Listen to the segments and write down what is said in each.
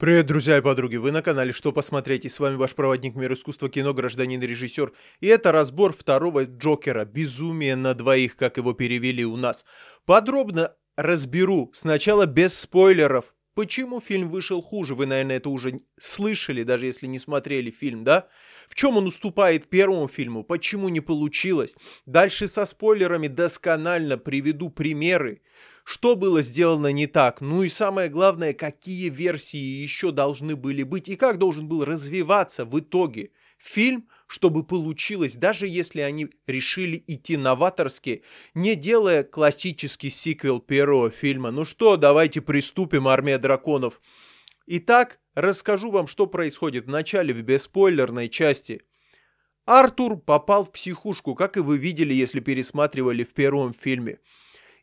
Привет, друзья и подруги! Вы на канале «Что посмотреть?» и с вами ваш проводник мир искусства кино, гражданин режиссер. И это разбор второго Джокера «Безумие на двоих», как его перевели у нас. Подробно разберу, сначала без спойлеров, почему фильм вышел хуже. Вы, наверное, это уже слышали, даже если не смотрели фильм, да? В чем он уступает первому фильму, почему не получилось. Дальше со спойлерами досконально приведу примеры, что было сделано не так, ну и самое главное, какие версии еще должны были быть и как должен был развиваться в итоге фильм, чтобы получилось, даже если они решили идти новаторски, не делая классический сиквел первого фильма. Ну что, давайте приступим, армия драконов. Итак, расскажу вам, что происходит в начале, в беспойлерной части. Артур попал в психушку, как и вы видели, если пересматривали в первом фильме.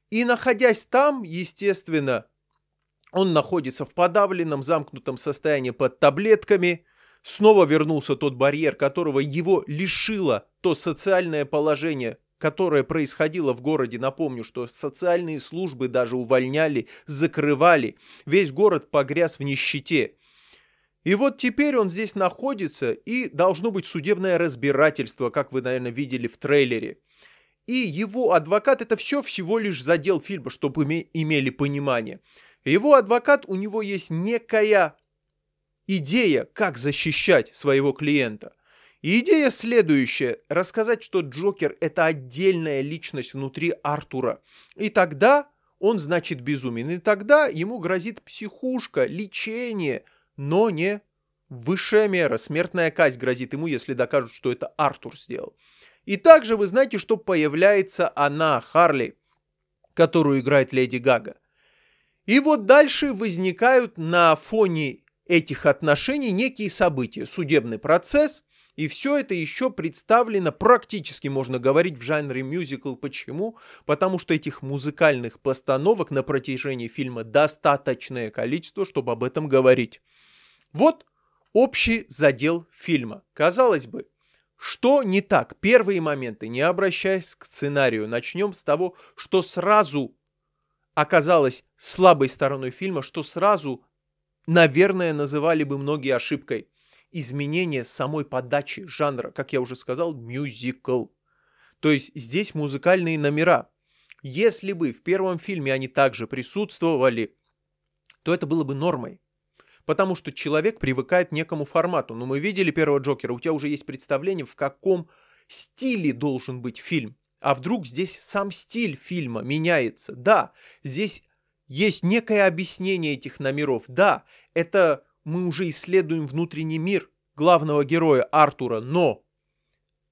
И находясь там, естественно, он находится в подавленном, замкнутом состоянии под таблетками. Снова вернулся тот барьер, которого его лишило то социальное положение, которое происходило в городе. Напомню, что социальные службы даже увольняли, закрывали. Весь город погряз в нищете. И вот теперь он здесь находится, и должно быть судебное разбирательство, как вы, наверное, видели в трейлере. И его адвокат, это все всего лишь задел фильма, чтобы имели понимание. Его адвокат, у него есть некая идея, как защищать своего клиента. И идея следующая. Рассказать, что Джокер – это отдельная личность внутри Артура. И тогда он, значит, безумен. И тогда ему грозит психушка, лечение, но не высшая мера, смертная казнь грозит ему, если докажут, что это Артур сделал. И также вы знаете, что появляется она, Харли, которую играет Леди Гага. И вот дальше возникают на фоне этих отношений некие события, судебный процесс, и все это еще представлено практически, можно говорить, в жанре мюзикл. Почему? Потому что этих музыкальных постановок на протяжении фильма достаточное количество, чтобы об этом говорить. Вот общий задел фильма. Казалось бы, что не так? Первые моменты, не обращаясь к сценарию, начнем с того, что сразу оказалось слабой стороной фильма, что сразу, наверное, называли бы многие ошибкой. Изменение самой подачи жанра, как я уже сказал, мюзикл. То есть здесь музыкальные номера. Если бы в первом фильме они также присутствовали, то это было бы нормой. Потому что человек привыкает к некому формату. Но мы видели первого Джокера, у тебя уже есть представление, в каком стиле должен быть фильм. А вдруг здесь сам стиль фильма меняется? Да, здесь есть некое объяснение этих номеров. Да, это мы уже исследуем внутренний мир главного героя Артура, но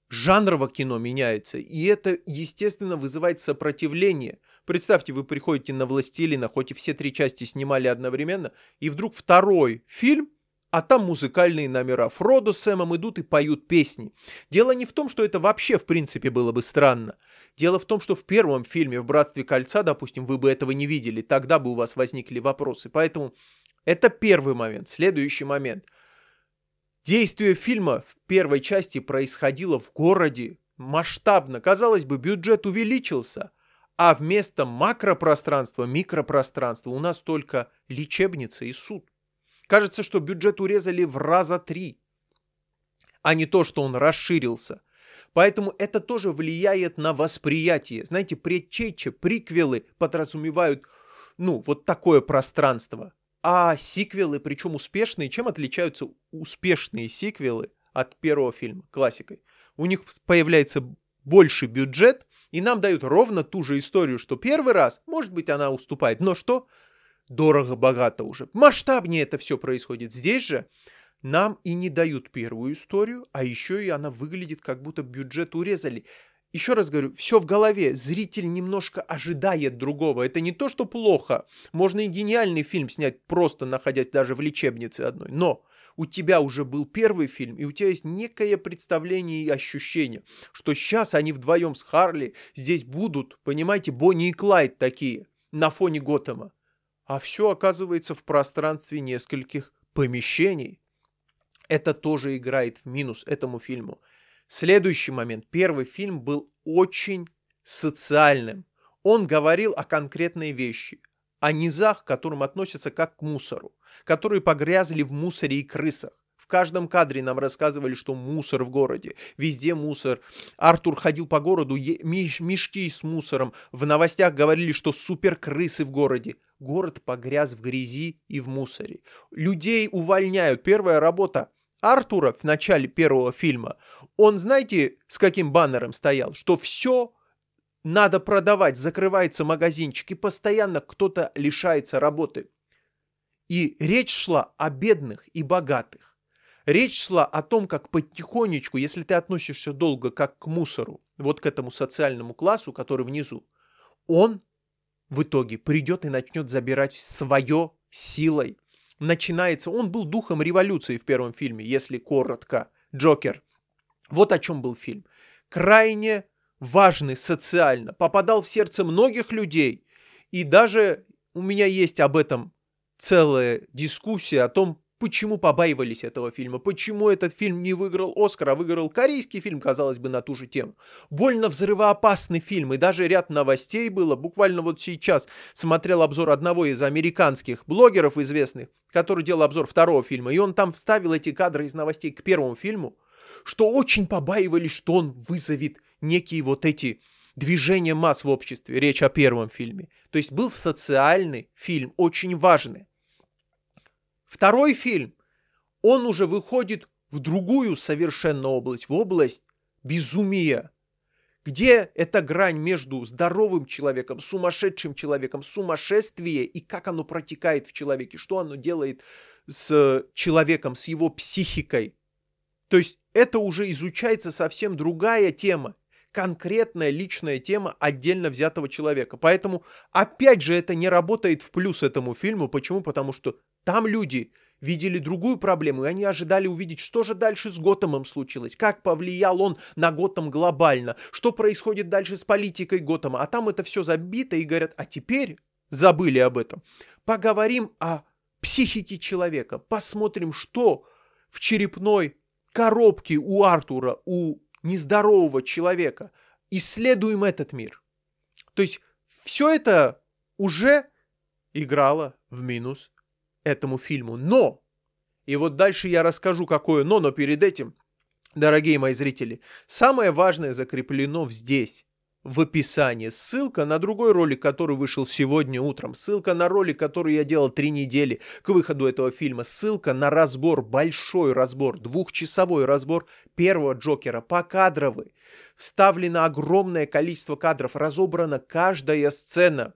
жанрово кино меняется, и это, естественно, вызывает сопротивление – Представьте, вы приходите на «Властелина», хоть и все три части снимали одновременно, и вдруг второй фильм, а там музыкальные номера. Фродо с Сэмом идут и поют песни. Дело не в том, что это вообще в принципе было бы странно. Дело в том, что в первом фильме «В «Братстве кольца», допустим, вы бы этого не видели, тогда бы у вас возникли вопросы. Поэтому это первый момент. Следующий момент. Действие фильма в первой части происходило в городе масштабно. Казалось бы, бюджет увеличился – а вместо макропространства, микропространство у нас только лечебница и суд. Кажется, что бюджет урезали в раза три, а не то, что он расширился. Поэтому это тоже влияет на восприятие. Знаете, предчечи, приквелы подразумевают, ну, вот такое пространство. А сиквелы, причем успешные, чем отличаются успешные сиквелы от первого фильма классикой? У них появляется больше бюджет, и нам дают ровно ту же историю, что первый раз, может быть, она уступает, но что? Дорого-богато уже. Масштабнее это все происходит. Здесь же нам и не дают первую историю, а еще и она выглядит, как будто бюджет урезали. Еще раз говорю, все в голове. Зритель немножко ожидает другого. Это не то, что плохо. Можно и гениальный фильм снять, просто находясь даже в лечебнице одной. Но у тебя уже был первый фильм, и у тебя есть некое представление и ощущение, что сейчас они вдвоем с Харли здесь будут, понимаете, Бонни и Клайд такие, на фоне Готэма. А все оказывается в пространстве нескольких помещений. Это тоже играет в минус этому фильму. Следующий момент. Первый фильм был очень социальным. Он говорил о конкретной вещи – о низах, к которым относятся как к мусору, которые погрязли в мусоре и крысах. В каждом кадре нам рассказывали, что мусор в городе, везде мусор. Артур ходил по городу, мешки с мусором. В новостях говорили, что суперкрысы в городе. Город погряз в грязи и в мусоре. Людей увольняют. Первая работа Артура в начале первого фильма. Он, знаете, с каким баннером стоял? Что все надо продавать, закрывается магазинчик, и постоянно кто-то лишается работы. И речь шла о бедных и богатых. Речь шла о том, как потихонечку, если ты относишься долго как к мусору, вот к этому социальному классу, который внизу, он в итоге придет и начнет забирать свое силой. Начинается, он был духом революции в первом фильме, если коротко, Джокер. Вот о чем был фильм. Крайне важный социально, попадал в сердце многих людей. И даже у меня есть об этом целая дискуссия о том, почему побаивались этого фильма, почему этот фильм не выиграл Оскар, а выиграл корейский фильм, казалось бы, на ту же тему. Больно взрывоопасный фильм, и даже ряд новостей было. Буквально вот сейчас смотрел обзор одного из американских блогеров известных, который делал обзор второго фильма, и он там вставил эти кадры из новостей к первому фильму – что очень побаивались, что он вызовет некие вот эти движения масс в обществе. Речь о первом фильме. То есть был социальный фильм, очень важный. Второй фильм, он уже выходит в другую совершенно область, в область безумия. Где эта грань между здоровым человеком, сумасшедшим человеком, сумасшествие и как оно протекает в человеке, что оно делает с человеком, с его психикой, то есть это уже изучается совсем другая тема, конкретная личная тема отдельно взятого человека. Поэтому, опять же, это не работает в плюс этому фильму. Почему? Потому что там люди видели другую проблему, и они ожидали увидеть, что же дальше с Готэмом случилось, как повлиял он на Готэм глобально, что происходит дальше с политикой Готэма. А там это все забито и говорят, а теперь забыли об этом. Поговорим о психике человека, посмотрим, что в черепной коробки у Артура, у нездорового человека. Исследуем этот мир. То есть все это уже играло в минус этому фильму. Но, и вот дальше я расскажу, какое но, но перед этим, дорогие мои зрители, самое важное закреплено здесь в описании ссылка на другой ролик, который вышел сегодня утром, ссылка на ролик, который я делал три недели к выходу этого фильма, ссылка на разбор, большой разбор, двухчасовой разбор первого Джокера, по покадровый. Вставлено огромное количество кадров, разобрана каждая сцена.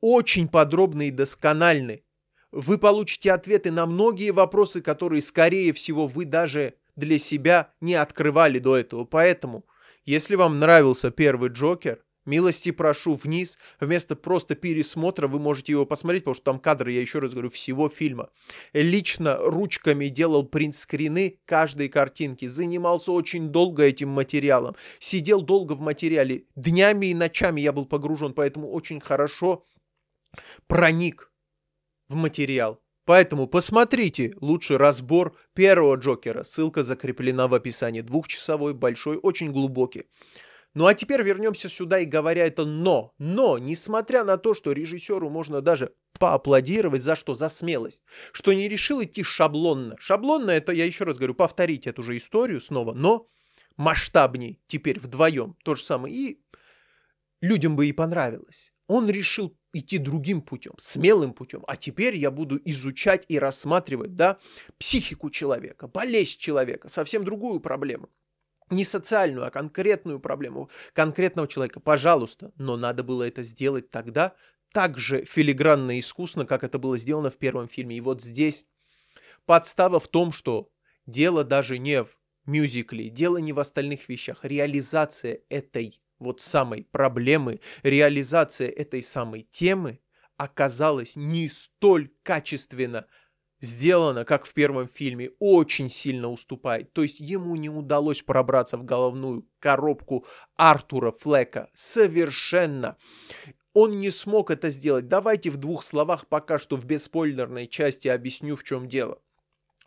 Очень подробный и доскональный. Вы получите ответы на многие вопросы, которые, скорее всего, вы даже для себя не открывали до этого. Поэтому если вам нравился первый Джокер, милости прошу вниз. Вместо просто пересмотра вы можете его посмотреть, потому что там кадры, я еще раз говорю, всего фильма. Лично ручками делал принт-скрины каждой картинки. Занимался очень долго этим материалом. Сидел долго в материале. Днями и ночами я был погружен, поэтому очень хорошо проник в материал. Поэтому посмотрите лучший разбор первого Джокера. Ссылка закреплена в описании. Двухчасовой, большой, очень глубокий. Ну а теперь вернемся сюда и говоря это «но». Но, несмотря на то, что режиссеру можно даже поаплодировать за что? За смелость. Что не решил идти шаблонно. Шаблонно это, я еще раз говорю, повторить эту же историю снова, но масштабней теперь вдвоем. То же самое. И людям бы и понравилось. Он решил идти другим путем, смелым путем. А теперь я буду изучать и рассматривать да, психику человека, болезнь человека, совсем другую проблему. Не социальную, а конкретную проблему конкретного человека. Пожалуйста. Но надо было это сделать тогда так же филигранно и искусно, как это было сделано в первом фильме. И вот здесь подстава в том, что дело даже не в мюзикле, дело не в остальных вещах. Реализация этой вот самой проблемы, реализация этой самой темы оказалась не столь качественно сделана, как в первом фильме, очень сильно уступает. То есть ему не удалось пробраться в головную коробку Артура Флека совершенно. Он не смог это сделать. Давайте в двух словах пока что в беспойлерной части объясню, в чем дело.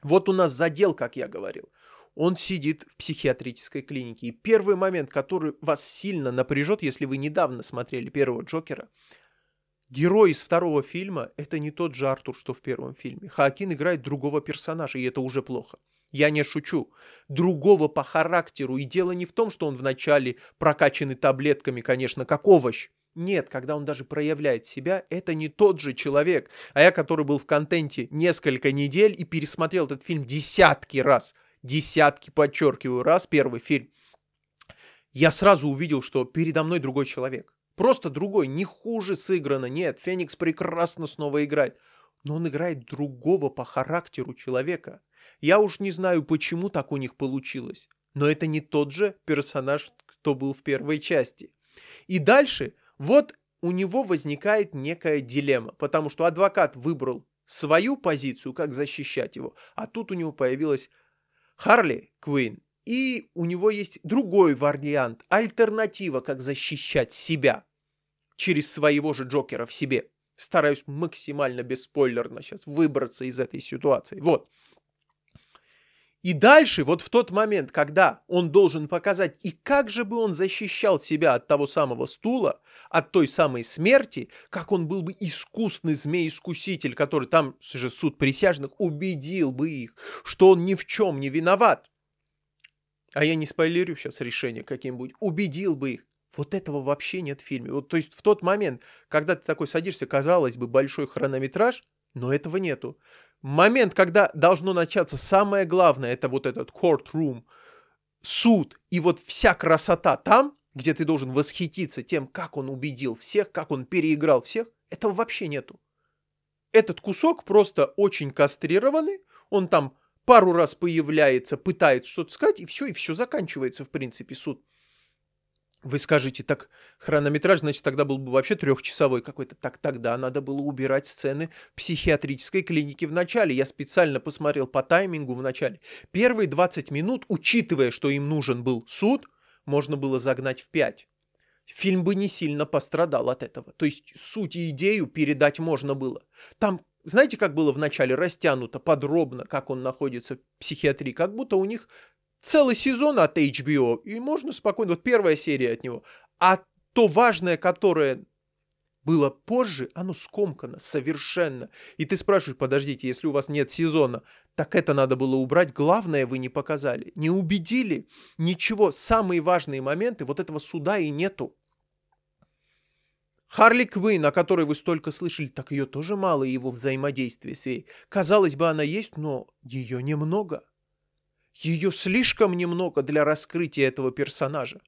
Вот у нас задел, как я говорил – он сидит в психиатрической клинике. И первый момент, который вас сильно напряжет, если вы недавно смотрели первого Джокера, герой из второго фильма — это не тот же Артур, что в первом фильме. Хоакин играет другого персонажа, и это уже плохо. Я не шучу. Другого по характеру. И дело не в том, что он вначале прокачанный таблетками, конечно, как овощ. Нет, когда он даже проявляет себя, это не тот же человек. А я, который был в контенте несколько недель и пересмотрел этот фильм десятки раз — десятки, подчеркиваю, раз первый фильм, я сразу увидел, что передо мной другой человек. Просто другой, не хуже сыграно, нет, Феникс прекрасно снова играет. Но он играет другого по характеру человека. Я уж не знаю, почему так у них получилось. Но это не тот же персонаж, кто был в первой части. И дальше вот у него возникает некая дилемма, потому что адвокат выбрал свою позицию, как защищать его, а тут у него появилась Харли Квин. И у него есть другой вариант, альтернатива, как защищать себя через своего же Джокера в себе. Стараюсь максимально бесспойлерно сейчас выбраться из этой ситуации. Вот. И дальше, вот в тот момент, когда он должен показать, и как же бы он защищал себя от того самого стула, от той самой смерти, как он был бы искусный змей-искуситель, который там же суд присяжных убедил бы их, что он ни в чем не виноват. А я не спойлерю сейчас решение каким-нибудь, убедил бы их. Вот этого вообще нет в фильме. Вот, то есть в тот момент, когда ты такой садишься, казалось бы, большой хронометраж, но этого нету момент, когда должно начаться самое главное, это вот этот courtroom, суд и вот вся красота там, где ты должен восхититься тем, как он убедил всех, как он переиграл всех, этого вообще нету. Этот кусок просто очень кастрированный, он там пару раз появляется, пытается что-то сказать, и все, и все заканчивается, в принципе, суд. Вы скажете, так хронометраж, значит, тогда был бы вообще трехчасовой какой-то. Так тогда надо было убирать сцены психиатрической клиники в начале. Я специально посмотрел по таймингу в начале. Первые 20 минут, учитывая, что им нужен был суд, можно было загнать в 5. Фильм бы не сильно пострадал от этого. То есть суть и идею передать можно было. Там знаете, как было в начале растянуто подробно, как он находится в психиатрии, как будто у них целый сезон от HBO, и можно спокойно, вот первая серия от него, а то важное, которое было позже, оно скомкано совершенно. И ты спрашиваешь, подождите, если у вас нет сезона, так это надо было убрать, главное вы не показали, не убедили, ничего, самые важные моменты, вот этого суда и нету. Харли Квин, о которой вы столько слышали, так ее тоже мало, его взаимодействие с ней. Казалось бы, она есть, но ее немного – ее слишком немного для раскрытия этого персонажа.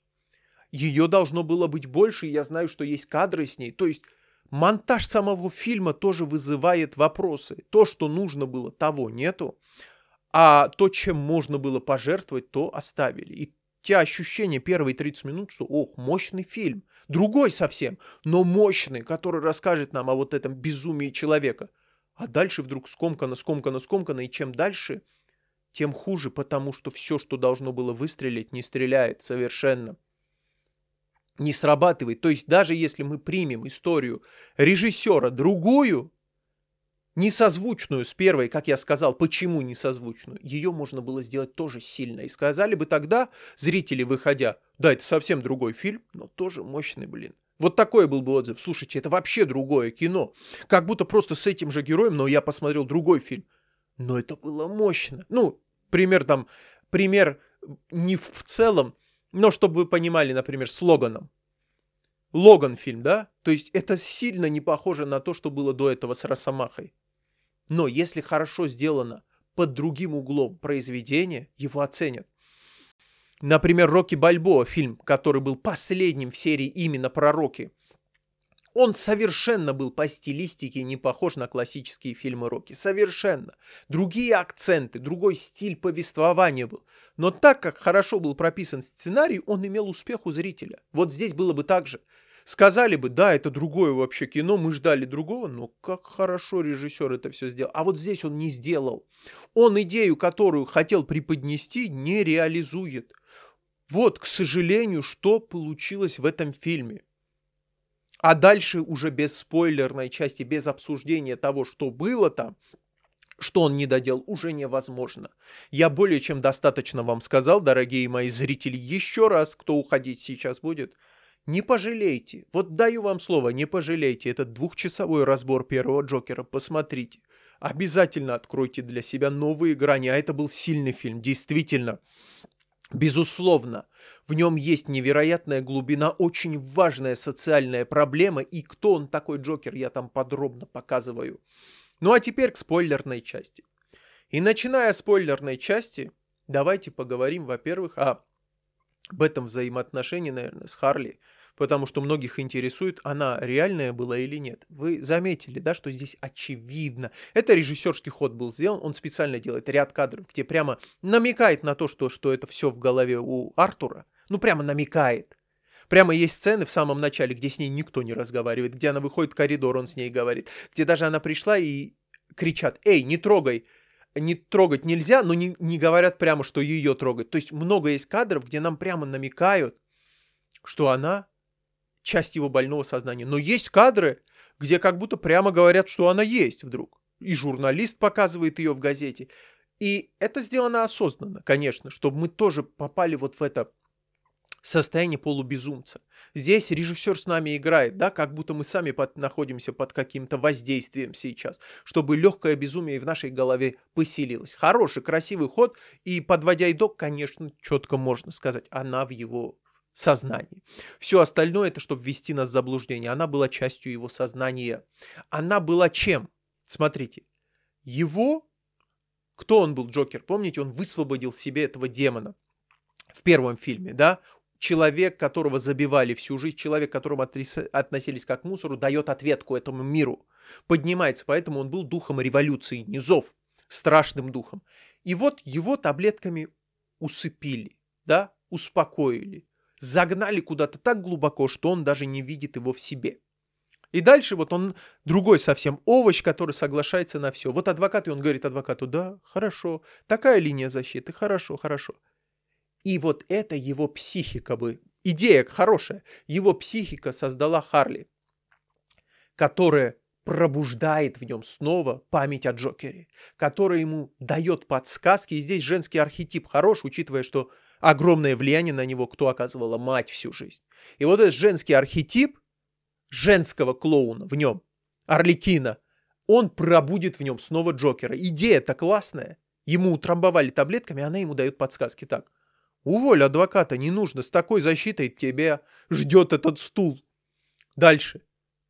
Ее должно было быть больше, и я знаю, что есть кадры с ней. То есть монтаж самого фильма тоже вызывает вопросы. То, что нужно было, того нету. А то, чем можно было пожертвовать, то оставили. И те ощущения первые 30 минут, что, ох, мощный фильм. Другой совсем, но мощный, который расскажет нам о вот этом безумии человека. А дальше вдруг скомкано, скомкано, скомкано, и чем дальше, тем хуже, потому что все, что должно было выстрелить, не стреляет совершенно. Не срабатывает. То есть даже если мы примем историю режиссера другую, несозвучную с первой, как я сказал, почему несозвучную, ее можно было сделать тоже сильно. И сказали бы тогда зрители, выходя, да, это совсем другой фильм, но тоже мощный, блин. Вот такой был бы отзыв. Слушайте, это вообще другое кино. Как будто просто с этим же героем, но я посмотрел другой фильм. Но это было мощно. Ну, пример там, пример не в целом, но чтобы вы понимали, например, с Логаном. Логан фильм, да? То есть это сильно не похоже на то, что было до этого с Росомахой. Но если хорошо сделано под другим углом произведение, его оценят. Например, Рокки Бальбоа фильм, который был последним в серии именно про Рокки – он совершенно был по стилистике не похож на классические фильмы Рокки. Совершенно. Другие акценты, другой стиль повествования был. Но так как хорошо был прописан сценарий, он имел успех у зрителя. Вот здесь было бы так же. Сказали бы, да, это другое вообще кино, мы ждали другого, но как хорошо режиссер это все сделал. А вот здесь он не сделал. Он идею, которую хотел преподнести, не реализует. Вот, к сожалению, что получилось в этом фильме. А дальше уже без спойлерной части, без обсуждения того, что было там, что он не доделал, уже невозможно. Я более чем достаточно вам сказал, дорогие мои зрители, еще раз, кто уходить сейчас будет, не пожалейте. Вот даю вам слово, не пожалейте. Этот двухчасовой разбор первого Джокера, посмотрите. Обязательно откройте для себя новые грани, а это был сильный фильм, действительно. Безусловно, в нем есть невероятная глубина, очень важная социальная проблема, и кто он такой Джокер, я там подробно показываю. Ну а теперь к спойлерной части. И начиная с спойлерной части, давайте поговорим, во-первых, о об этом взаимоотношении, наверное, с Харли, потому что многих интересует, она реальная была или нет. Вы заметили, да, что здесь очевидно. Это режиссерский ход был сделан, он специально делает ряд кадров, где прямо намекает на то, что, что это все в голове у Артура. Ну, прямо намекает. Прямо есть сцены в самом начале, где с ней никто не разговаривает, где она выходит в коридор, он с ней говорит, где даже она пришла и кричат, эй, не трогай, не трогать нельзя, но не, не говорят прямо, что ее трогать. То есть много есть кадров, где нам прямо намекают, что она часть его больного сознания. Но есть кадры, где как будто прямо говорят, что она есть вдруг. И журналист показывает ее в газете. И это сделано осознанно, конечно, чтобы мы тоже попали вот в это состояние полубезумца. Здесь режиссер с нами играет, да, как будто мы сами под, находимся под каким-то воздействием сейчас, чтобы легкое безумие в нашей голове поселилось. Хороший, красивый ход, и подводя итог, конечно, четко можно сказать, она в его сознании. Все остальное это, чтобы ввести нас в заблуждение. Она была частью его сознания. Она была чем? Смотрите, его... Кто он был, Джокер? Помните, он высвободил себе этого демона в первом фильме, да? Человек, которого забивали всю жизнь, человек, к которому относились как к мусору, дает ответку этому миру. Поднимается, поэтому он был духом революции низов, страшным духом. И вот его таблетками усыпили, да, успокоили, загнали куда-то так глубоко, что он даже не видит его в себе. И дальше вот он другой совсем овощ, который соглашается на все. Вот адвокат, и он говорит адвокату, да, хорошо, такая линия защиты, хорошо, хорошо. И вот это его психика бы, идея хорошая, его психика создала Харли, которая пробуждает в нем снова память о Джокере, которая ему дает подсказки. И здесь женский архетип хорош, учитывая, что огромное влияние на него кто оказывала мать всю жизнь. И вот этот женский архетип женского клоуна в нем, Орликина, он пробудит в нем снова Джокера. Идея-то классная. Ему утрамбовали таблетками, она ему дает подсказки так. Уволь адвоката, не нужно, с такой защитой тебя ждет этот стул. Дальше.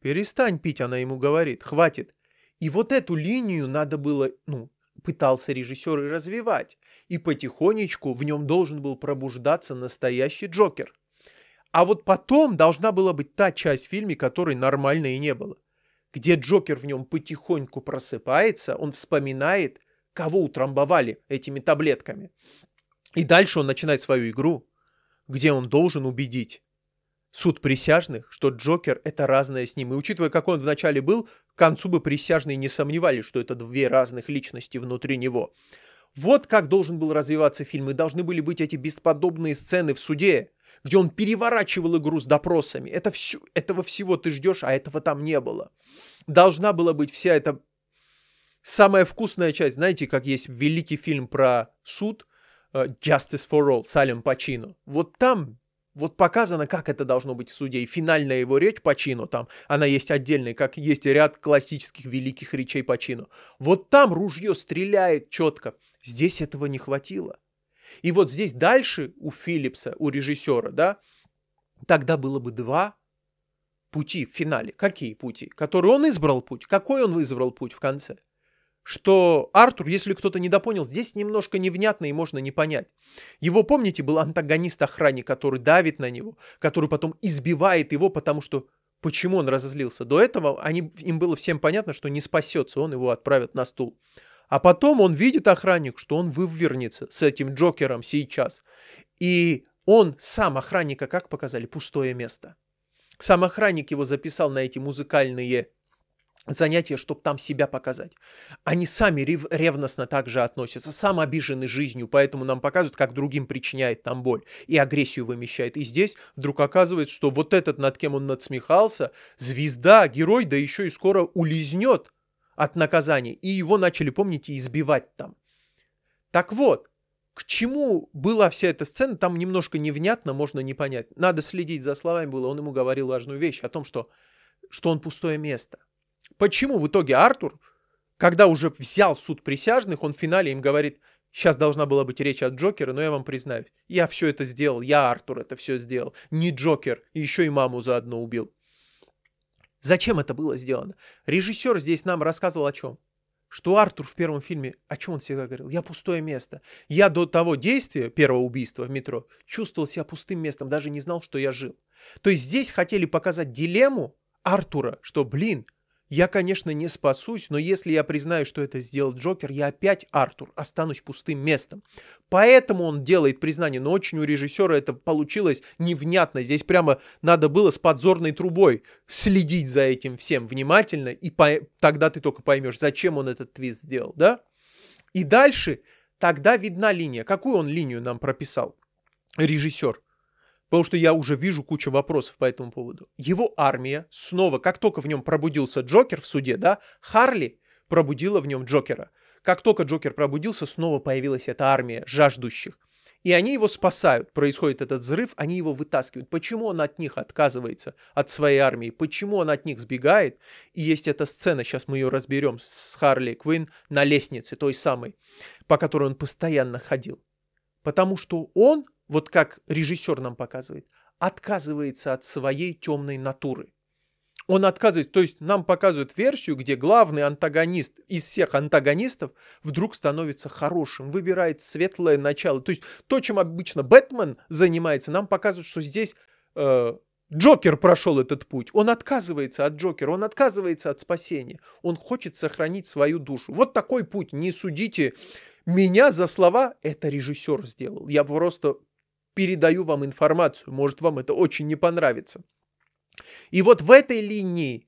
Перестань пить, она ему говорит, хватит. И вот эту линию надо было, ну, пытался режиссер и развивать. И потихонечку в нем должен был пробуждаться настоящий Джокер. А вот потом должна была быть та часть в фильме, которой нормально и не было. Где Джокер в нем потихоньку просыпается, он вспоминает, кого утрамбовали этими таблетками. И дальше он начинает свою игру, где он должен убедить суд присяжных, что Джокер — это разное с ним. И учитывая, какой он вначале был, к концу бы присяжные не сомневались, что это две разных личности внутри него. Вот как должен был развиваться фильм, и должны были быть эти бесподобные сцены в суде, где он переворачивал игру с допросами. Это все, этого всего ты ждешь, а этого там не было. Должна была быть вся эта самая вкусная часть, знаете, как есть великий фильм про суд э, Justice for All Салем Алем Пачино. Вот там вот показано, как это должно быть в суде. И финальная его речь по чину там, она есть отдельная, как есть ряд классических великих речей по чину. Вот там ружье стреляет четко. Здесь этого не хватило. И вот здесь дальше у Филлипса, у режиссера, да, тогда было бы два пути в финале. Какие пути? Который он избрал путь? Какой он выбрал путь в конце? что Артур, если кто-то недопонял, здесь немножко невнятно и можно не понять. Его, помните, был антагонист-охранник, который давит на него, который потом избивает его, потому что почему он разозлился. До этого они, им было всем понятно, что не спасется, он его отправит на стул. А потом он видит охранник, что он вывернется с этим Джокером сейчас. И он сам охранника, как показали, пустое место. Сам охранник его записал на эти музыкальные занятие, чтобы там себя показать. Они сами рев- ревностно также относятся, сам обижены жизнью, поэтому нам показывают, как другим причиняет там боль и агрессию вымещает. И здесь вдруг оказывается, что вот этот, над кем он надсмехался, звезда, герой, да еще и скоро улизнет от наказания. И его начали, помните, избивать там. Так вот, к чему была вся эта сцена, там немножко невнятно, можно не понять. Надо следить за словами было, он ему говорил важную вещь о том, что, что он пустое место – Почему в итоге Артур, когда уже взял суд присяжных, он в финале им говорит, сейчас должна была быть речь от Джокера, но я вам признаюсь, я все это сделал, я Артур это все сделал, не Джокер, и еще и маму заодно убил. Зачем это было сделано? Режиссер здесь нам рассказывал о чем? Что Артур в первом фильме, о чем он всегда говорил? Я пустое место. Я до того действия, первого убийства в метро, чувствовал себя пустым местом, даже не знал, что я жил. То есть здесь хотели показать дилемму Артура, что, блин, я, конечно, не спасусь, но если я признаю, что это сделал Джокер, я опять, Артур, останусь пустым местом. Поэтому он делает признание, но очень у режиссера это получилось невнятно. Здесь прямо надо было с подзорной трубой следить за этим всем внимательно, и по... тогда ты только поймешь, зачем он этот твист сделал, да? И дальше тогда видна линия. Какую он линию нам прописал? Режиссер потому что я уже вижу кучу вопросов по этому поводу. Его армия снова, как только в нем пробудился Джокер в суде, да, Харли пробудила в нем Джокера. Как только Джокер пробудился, снова появилась эта армия жаждущих. И они его спасают. Происходит этот взрыв, они его вытаскивают. Почему он от них отказывается, от своей армии? Почему он от них сбегает? И есть эта сцена, сейчас мы ее разберем с Харли Квин на лестнице, той самой, по которой он постоянно ходил. Потому что он вот как режиссер нам показывает, отказывается от своей темной натуры. Он отказывается, то есть нам показывают версию, где главный антагонист из всех антагонистов вдруг становится хорошим, выбирает светлое начало. То есть то, чем обычно Бэтмен занимается, нам показывают, что здесь э, Джокер прошел этот путь. Он отказывается от Джокера, он отказывается от спасения. Он хочет сохранить свою душу. Вот такой путь. Не судите меня за слова. Это режиссер сделал. Я просто передаю вам информацию, может вам это очень не понравится. И вот в этой линии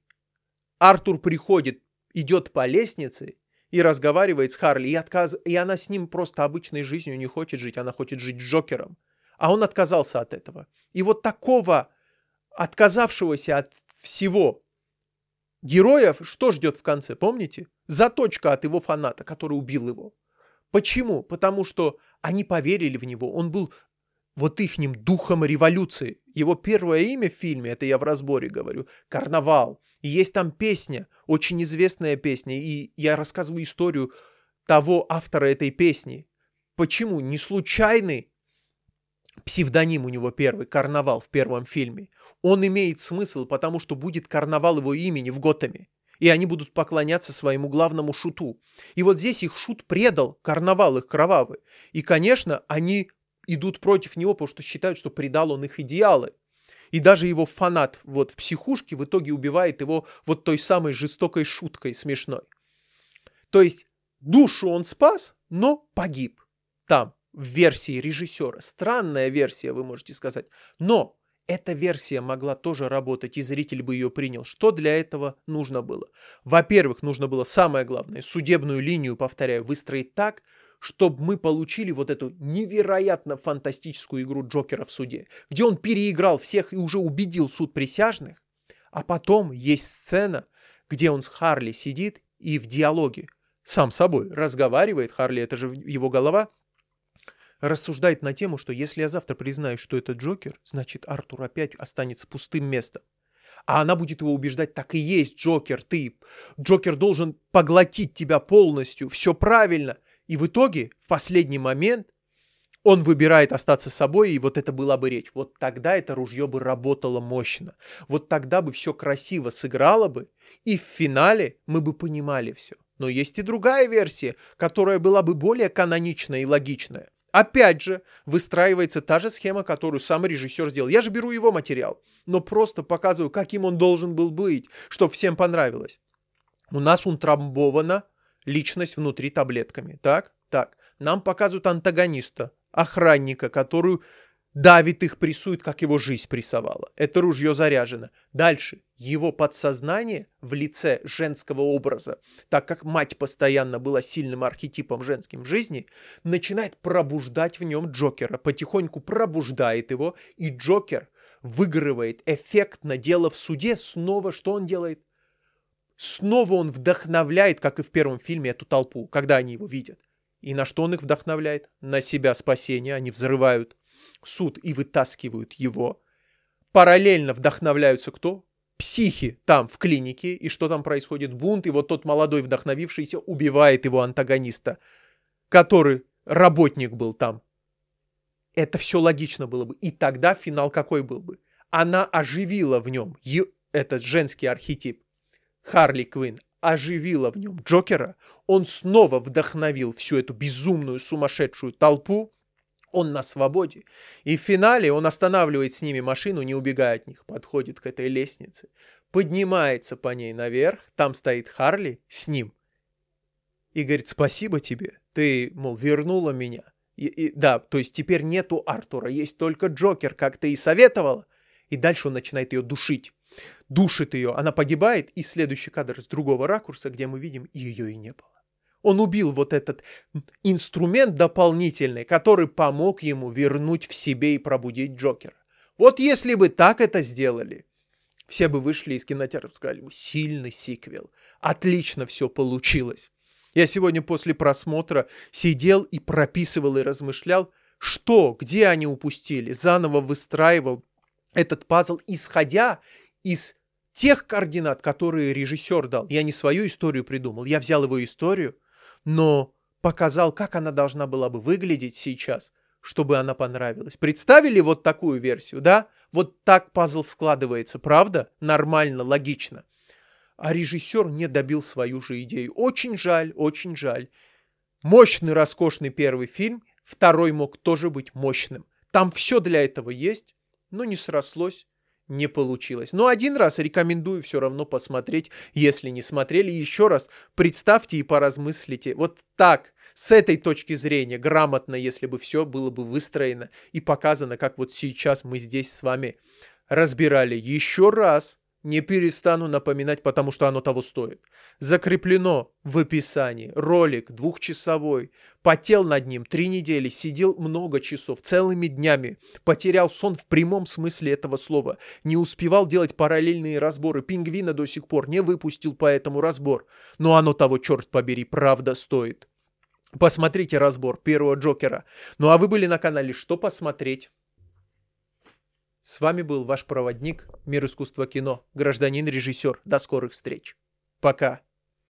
Артур приходит, идет по лестнице и разговаривает с Харли, и, отказ... и она с ним просто обычной жизнью не хочет жить, она хочет жить Джокером. А он отказался от этого. И вот такого отказавшегося от всего героя что ждет в конце, помните? Заточка от его фаната, который убил его. Почему? Потому что они поверили в него, он был вот ихним духом революции. Его первое имя в фильме, это я в разборе говорю, «Карнавал». И есть там песня, очень известная песня, и я рассказываю историю того автора этой песни. Почему? Не случайный псевдоним у него первый, «Карнавал» в первом фильме. Он имеет смысл, потому что будет карнавал его имени в Готэме. И они будут поклоняться своему главному шуту. И вот здесь их шут предал, карнавал их кровавый. И, конечно, они идут против него, потому что считают, что предал он их идеалы. И даже его фанат вот в психушке в итоге убивает его вот той самой жестокой шуткой смешной. То есть душу он спас, но погиб там, в версии режиссера. Странная версия, вы можете сказать. Но эта версия могла тоже работать, и зритель бы ее принял. Что для этого нужно было? Во-первых, нужно было самое главное, судебную линию, повторяю, выстроить так, чтобы мы получили вот эту невероятно фантастическую игру Джокера в суде, где он переиграл всех и уже убедил суд присяжных, а потом есть сцена, где он с Харли сидит и в диалоге сам собой разговаривает, Харли это же его голова, рассуждает на тему, что если я завтра признаю, что это Джокер, значит Артур опять останется пустым местом. А она будет его убеждать, так и есть Джокер, ты. Джокер должен поглотить тебя полностью, все правильно. И в итоге, в последний момент, он выбирает остаться собой, и вот это была бы речь. Вот тогда это ружье бы работало мощно. Вот тогда бы все красиво сыграло бы, и в финале мы бы понимали все. Но есть и другая версия, которая была бы более каноничная и логичная. Опять же, выстраивается та же схема, которую сам режиссер сделал. Я же беру его материал, но просто показываю, каким он должен был быть, чтобы всем понравилось. У нас он трамбовано личность внутри таблетками. Так? Так. Нам показывают антагониста, охранника, которую давит их, прессует, как его жизнь прессовала. Это ружье заряжено. Дальше. Его подсознание в лице женского образа, так как мать постоянно была сильным архетипом женским в жизни, начинает пробуждать в нем Джокера, потихоньку пробуждает его, и Джокер выигрывает эффектно дело в суде снова, что он делает? Снова он вдохновляет, как и в первом фильме, эту толпу, когда они его видят. И на что он их вдохновляет? На себя спасение. Они взрывают суд и вытаскивают его. Параллельно вдохновляются кто? Психи там, в клинике. И что там происходит? Бунт. И вот тот молодой вдохновившийся убивает его антагониста, который работник был там. Это все логично было бы. И тогда финал какой был бы? Она оживила в нем этот женский архетип Харли Квинн оживила в нем Джокера, он снова вдохновил всю эту безумную сумасшедшую толпу, он на свободе. И в финале он останавливает с ними машину, не убегая от них, подходит к этой лестнице, поднимается по ней наверх, там стоит Харли с ним. И говорит, спасибо тебе, ты, мол, вернула меня. И, и, да, то есть теперь нету Артура, есть только Джокер, как ты и советовала. И дальше он начинает ее душить душит ее, она погибает, и следующий кадр с другого ракурса, где мы видим, ее и не было. Он убил вот этот инструмент дополнительный, который помог ему вернуть в себе и пробудить Джокера. Вот если бы так это сделали, все бы вышли из кинотеатра и сказали бы, сильный сиквел, отлично все получилось. Я сегодня после просмотра сидел и прописывал и размышлял, что, где они упустили, заново выстраивал этот пазл, исходя из тех координат, которые режиссер дал. Я не свою историю придумал, я взял его историю, но показал, как она должна была бы выглядеть сейчас, чтобы она понравилась. Представили вот такую версию, да? Вот так пазл складывается, правда? Нормально, логично. А режиссер не добил свою же идею. Очень жаль, очень жаль. Мощный, роскошный первый фильм, второй мог тоже быть мощным. Там все для этого есть, но не срослось не получилось. Но один раз рекомендую все равно посмотреть, если не смотрели. Еще раз представьте и поразмыслите. Вот так, с этой точки зрения, грамотно, если бы все было бы выстроено и показано, как вот сейчас мы здесь с вами разбирали. Еще раз не перестану напоминать, потому что оно того стоит. Закреплено в описании. Ролик двухчасовой. Потел над ним три недели, сидел много часов, целыми днями. Потерял сон в прямом смысле этого слова. Не успевал делать параллельные разборы. Пингвина до сих пор не выпустил по этому разбор. Но оно того, черт побери, правда стоит. Посмотрите разбор первого Джокера. Ну а вы были на канале «Что посмотреть?». С вами был ваш проводник, мир искусства кино, гражданин-режиссер. До скорых встреч. Пока.